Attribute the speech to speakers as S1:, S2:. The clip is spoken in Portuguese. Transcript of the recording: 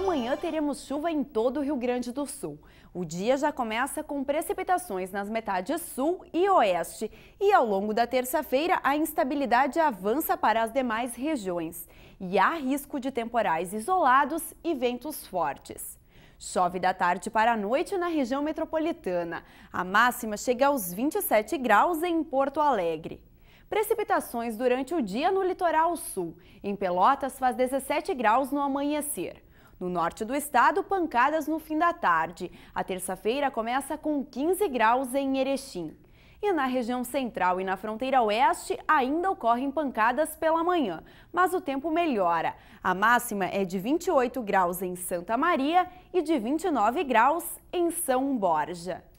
S1: Amanhã teremos chuva em todo o Rio Grande do Sul. O dia já começa com precipitações nas metades sul e oeste. E ao longo da terça-feira, a instabilidade avança para as demais regiões. E há risco de temporais isolados e ventos fortes. Chove da tarde para a noite na região metropolitana. A máxima chega aos 27 graus em Porto Alegre precipitações durante o dia no litoral sul. Em Pelotas faz 17 graus no amanhecer. No norte do estado, pancadas no fim da tarde. A terça-feira começa com 15 graus em Erechim. E na região central e na fronteira oeste ainda ocorrem pancadas pela manhã, mas o tempo melhora. A máxima é de 28 graus em Santa Maria e de 29 graus em São Borja.